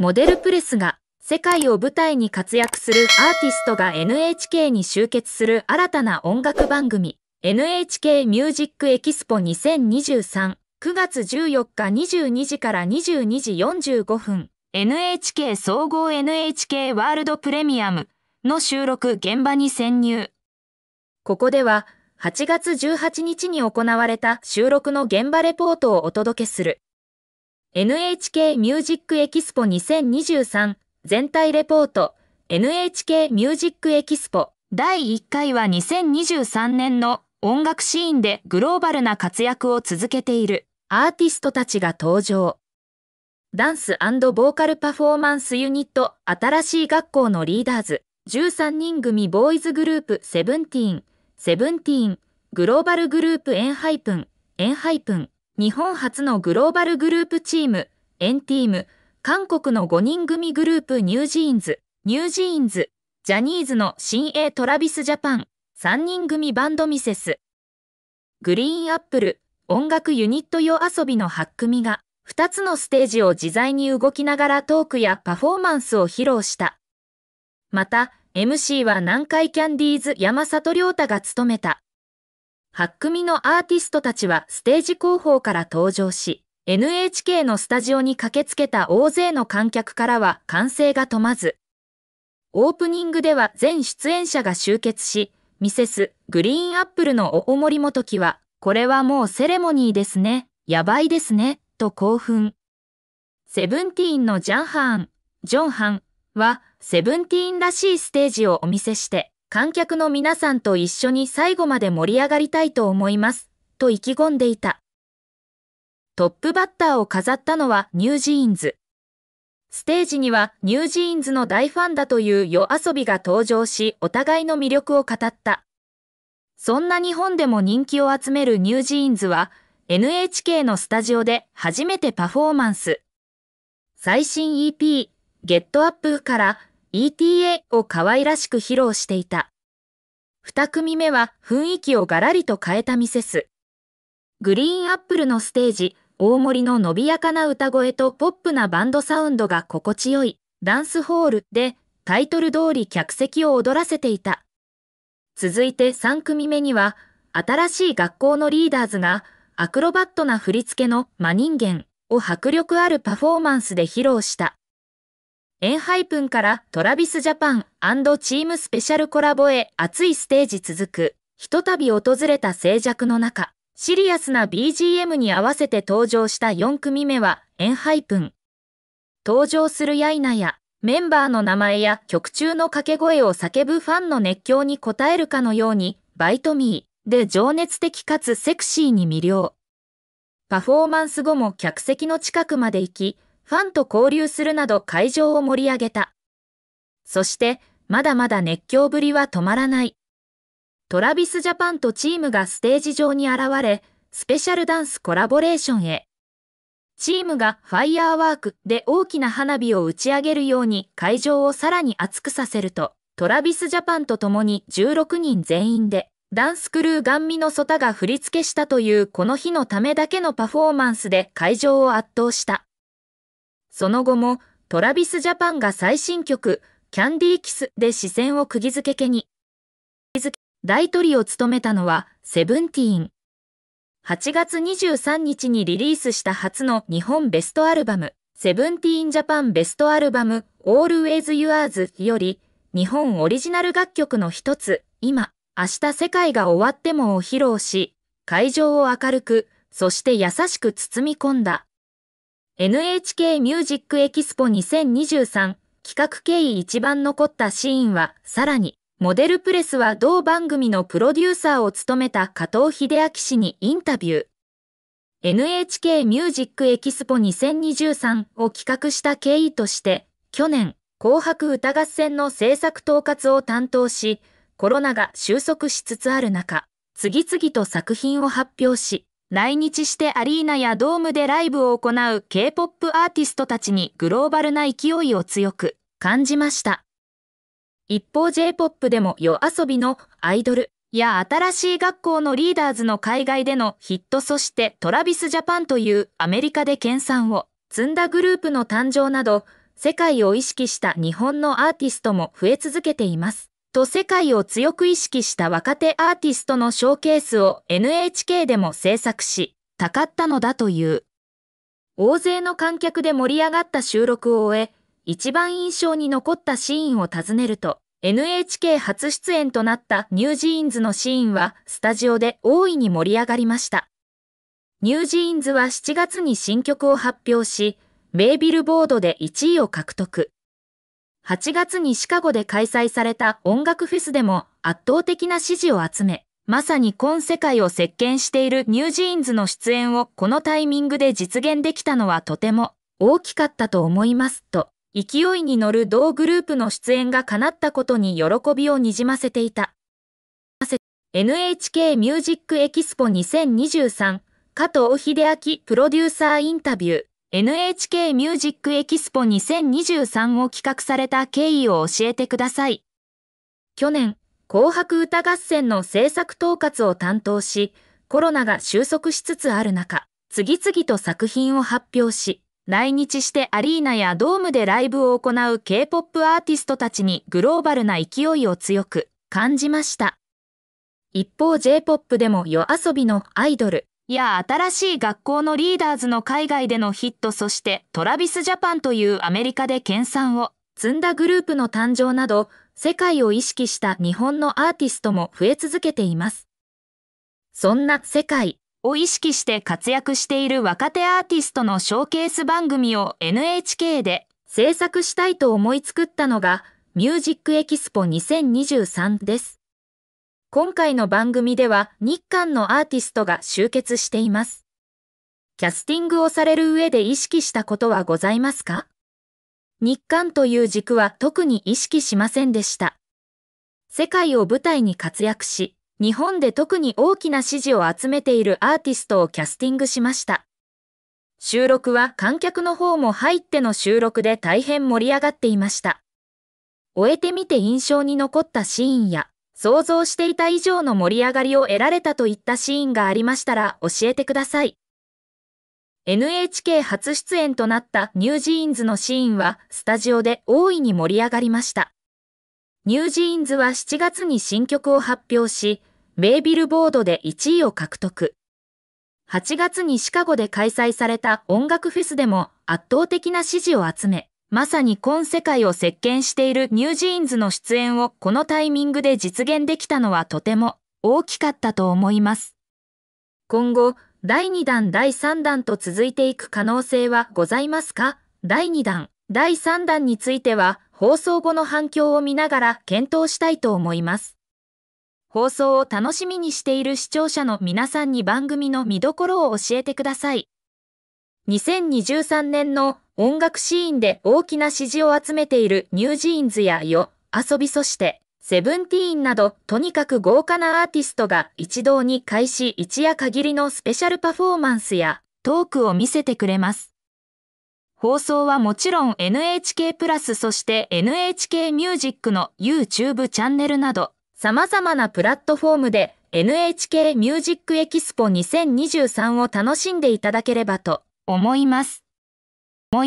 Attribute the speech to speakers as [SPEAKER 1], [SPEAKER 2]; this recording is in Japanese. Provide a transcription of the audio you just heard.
[SPEAKER 1] モデルプレスが世界を舞台に活躍するアーティストが NHK に集結する新たな音楽番組 NHK ミュージックエキスポ20239月14日22時から22時45分 NHK 総合 NHK ワールドプレミアムの収録現場に潜入ここでは8月18日に行われた収録の現場レポートをお届けする NHK ミュージックエキスポ2023全体レポート NHK ミュージックエキスポ第1回は2023年の音楽シーンでグローバルな活躍を続けているアーティストたちが登場。ダンスボーカルパフォーマンスユニット新しい学校のリーダーズ13人組ボーイズグループセブンティーンセブンティーングローバルグループエンハイプンエンハイプン日本初のグローバルグループチーム、エンティーム、韓国の5人組グループニュージーンズ、ニュージーンズ、ジャニーズの新鋭トラビスジャパン、3人組バンドミセス。グリーンアップル、音楽ユニット用遊びの8組が、2つのステージを自在に動きながらトークやパフォーマンスを披露した。また、MC は南海キャンディーズ山里亮太が務めた。8組のアーティストたちはステージ後方から登場し、NHK のスタジオに駆けつけた大勢の観客からは歓声が止まず、オープニングでは全出演者が集結し、ミセス、グリーンアップルの大森ときは、これはもうセレモニーですね、やばいですね、と興奮。セブンティーンのジャンハーン、ジョンハンは、セブンティーンらしいステージをお見せして、観客の皆さんと一緒に最後まで盛り上がりたいと思います、と意気込んでいた。トップバッターを飾ったのはニュージーンズ。ステージにはニュージーンズの大ファンだという夜遊びが登場し、お互いの魅力を語った。そんな日本でも人気を集めるニュージーンズは、NHK のスタジオで初めてパフォーマンス。最新 EP、ゲットアップから ETA を可愛らしく披露していた。二組目は雰囲気をガラリと変えたミセス。グリーンアップルのステージ、大森の伸びやかな歌声とポップなバンドサウンドが心地よい、ダンスホールでタイトル通り客席を踊らせていた。続いて三組目には、新しい学校のリーダーズが、アクロバットな振り付けの真人間を迫力あるパフォーマンスで披露した。エンハイプンからトラビスジャパンチームスペシャルコラボへ熱いステージ続く。ひとたび訪れた静寂の中、シリアスな BGM に合わせて登場した4組目はエンハイプン。登場するヤイナやメンバーの名前や曲中の掛け声を叫ぶファンの熱狂に応えるかのように、バイトミーで情熱的かつセクシーに魅了。パフォーマンス後も客席の近くまで行き、ファンと交流するなど会場を盛り上げた。そして、まだまだ熱狂ぶりは止まらない。トラビスジャパンとチームがステージ上に現れ、スペシャルダンスコラボレーションへ。チームがファイアーワークで大きな花火を打ち上げるように会場をさらに熱くさせると、トラビスジャパンと共に16人全員で、ダンスクルーガンミのソタが振り付けしたというこの日のためだけのパフォーマンスで会場を圧倒した。その後も、トラビスジャパンが最新曲、キャンディーキスで視線を釘付けに。大トリを務めたのは、セブンティーン。8月23日にリリースした初の日本ベストアルバム、セブンティーンジャパンベストアルバム、Always Yours より、日本オリジナル楽曲の一つ、今、明日世界が終わってもを披露し、会場を明るく、そして優しく包み込んだ。NHK ミュージックエキスポ2023企画経緯一番残ったシーンは、さらに、モデルプレスは同番組のプロデューサーを務めた加藤秀明氏にインタビュー。NHK ミュージックエキスポ2023を企画した経緯として、去年、紅白歌合戦の制作統括を担当し、コロナが収束しつつある中、次々と作品を発表し、来日してアリーナやドームでライブを行う K-POP アーティストたちにグローバルな勢いを強く感じました。一方 J-POP でも夜遊びのアイドルや新しい学校のリーダーズの海外でのヒットそしてトラビスジャパンというアメリカで研鑽を積んだグループの誕生など世界を意識した日本のアーティストも増え続けています。と世界を強く意識した若手アーティストのショーケースを NHK でも制作し、たかったのだという。大勢の観客で盛り上がった収録を終え、一番印象に残ったシーンを尋ねると、NHK 初出演となったニュージーンズのシーンはスタジオで大いに盛り上がりました。ニュージーンズは7月に新曲を発表し、イビルボードで1位を獲得。8月にシカゴで開催された音楽フェスでも圧倒的な支持を集め、まさに今世界を席巻しているニュージーンズの出演をこのタイミングで実現できたのはとても大きかったと思いますと、勢いに乗る同グループの出演が叶ったことに喜びをにじませていた。NHK ミュージックエキスポ2023加藤秀明プロデューサーインタビュー NHK ミュージックエキスポ2023を企画された経緯を教えてください。去年、紅白歌合戦の制作統括を担当し、コロナが収束しつつある中、次々と作品を発表し、来日してアリーナやドームでライブを行う K-POP アーティストたちにグローバルな勢いを強く感じました。一方 J-POP でも夜遊びのアイドル、や新しい学校のリーダーズの海外でのヒットそしてトラビスジャパンというアメリカで研鑽を積んだグループの誕生など世界を意識した日本のアーティストも増え続けています。そんな世界を意識して活躍している若手アーティストのショーケース番組を NHK で制作したいと思い作ったのがミュージックエキスポ2023です。今回の番組では日韓のアーティストが集結しています。キャスティングをされる上で意識したことはございますか日韓という軸は特に意識しませんでした。世界を舞台に活躍し、日本で特に大きな支持を集めているアーティストをキャスティングしました。収録は観客の方も入っての収録で大変盛り上がっていました。終えてみて印象に残ったシーンや、想像していた以上の盛り上がりを得られたといったシーンがありましたら教えてください。NHK 初出演となったニュージーンズのシーンはスタジオで大いに盛り上がりました。ニュージーンズは7月に新曲を発表し、イビルボードで1位を獲得。8月にシカゴで開催された音楽フェスでも圧倒的な支持を集め、まさに今世界を席巻しているニュージーンズの出演をこのタイミングで実現できたのはとても大きかったと思います。今後、第2弾第3弾と続いていく可能性はございますか第2弾、第3弾については放送後の反響を見ながら検討したいと思います。放送を楽しみにしている視聴者の皆さんに番組の見どころを教えてください。2023年の音楽シーンで大きな支持を集めているニュージーンズやよ、遊びそして、セブンティーンなど、とにかく豪華なアーティストが一堂に開始一夜限りのスペシャルパフォーマンスやトークを見せてくれます。放送はもちろん NHK プラスそして NHK ミュージックの YouTube チャンネルなど、様々なプラットフォームで NHK ミュージックエキスポ2023を楽しんでいただければと思います。